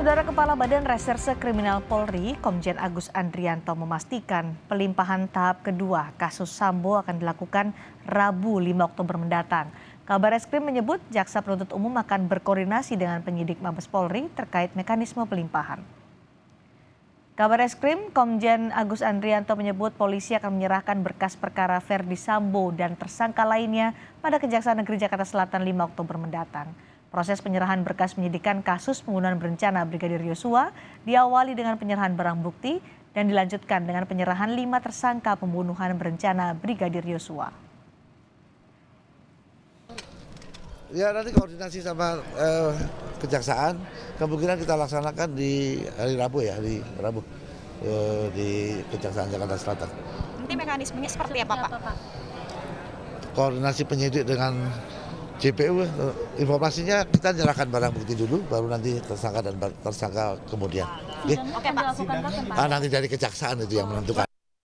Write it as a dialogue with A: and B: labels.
A: Saudara Kepala Badan Reserse Kriminal Polri, Komjen Agus Andrianto memastikan pelimpahan tahap kedua kasus Sambo akan dilakukan Rabu 5 Oktober mendatang. Kabar Eskrim menyebut Jaksa Penuntut Umum akan berkoordinasi dengan penyidik Mabes Polri terkait mekanisme pelimpahan. Kabar Eskrim, Komjen Agus Andrianto menyebut polisi akan menyerahkan berkas perkara Verdi Sambo dan tersangka lainnya pada Kejaksaan Negeri Jakarta Selatan 5 Oktober mendatang. Proses penyerahan berkas penyidikan kasus pembunuhan berencana Brigadir Yosua diawali dengan penyerahan barang bukti dan dilanjutkan dengan penyerahan lima tersangka pembunuhan berencana Brigadir Yosua.
B: Ya nanti koordinasi sama eh, kejaksaan kemungkinan kita laksanakan di hari Rabu ya hari Rabu eh, di kejaksaan Jakarta Selatan.
C: Nanti mekanismenya seperti apa Pak?
B: Koordinasi penyidik dengan JPU eh, informasinya kita nyerahkan barang bukti dulu, baru nanti tersangka dan tersangka kemudian. Oke, Pak. Ah, nanti dari kejaksaan itu yang menentukan.